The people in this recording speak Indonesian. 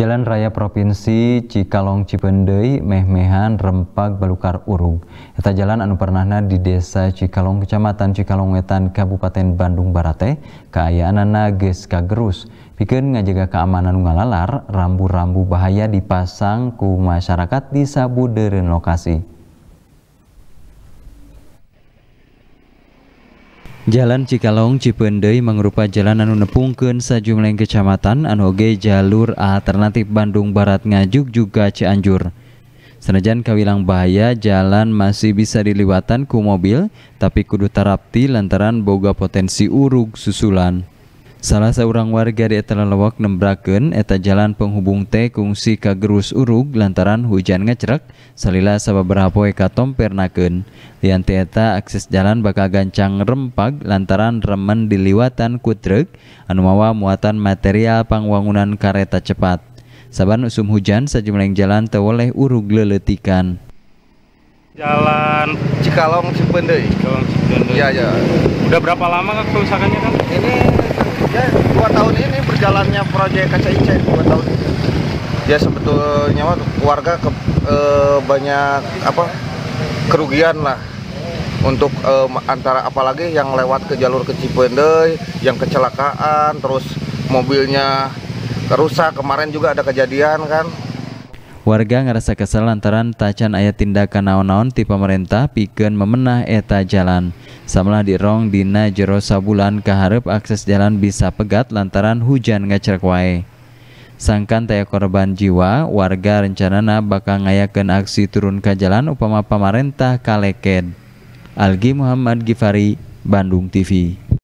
Jalan Raya Provinsi Cikalong Cipendei, Mehmehan, Rempag, Balukar, Urung. Eta jalan anu pernahna di Desa Cikalong, Kecamatan Cikalong Wetan, Kabupaten Bandung Barate, Kaayaanana geus kagerus. Bikin ngajaga keamanan ngalalar, rambu-rambu bahaya dipasang ku masyarakat di sabudeureun lokasi. Jalan Cikalong Cipendei mangrupa jalan anu nepungkeun sajumlah kecamatan anu oge jalur alternatif Bandung Barat Ngajuk juga Cianjur. Senajan kawilang bahaya jalan masih bisa diliwatan ku mobil tapi kudu tarapti lantaran boga potensi urug susulan. Salah seorang warga di Etela Lewak nembraken eta jalan penghubung T kungsi kagerus urug lantaran hujan ngecerak salila sababaraha Tomper Naken Lian eta akses jalan bakal gancang rempag lantaran remen diliwatan kutrek anu mawa muatan material pangwangunan kareta cepat. Saban usum hujan sejumlah jalan tewoleh urug leletikan. Jalan Cikalong Cipendei. Cikalong Cipendei. Ya, ya. Udah berapa lama kerusakannya kan? Ini jalannya proyek kaca ICE dua tahun ini ya sebetulnya warga ke, e, banyak apa kerugian lah untuk e, antara apalagi yang lewat ke jalur ke Cipendei yang kecelakaan terus mobilnya rusak kemarin juga ada kejadian kan Warga ngerasa kesal lantaran tacan ayat tindakan naon-naon ti pemerintah pikeun memenah eta jalan. Samalah di rong dina jero sabulan kaharep akses jalan bisa pegat lantaran hujan ngacerek wae. Sangkan taya korban jiwa, warga rencanana bakal ngayakeun aksi turun ke jalan upama pemerintah kaleked. Algi Muhammad Gifari, Bandung TV.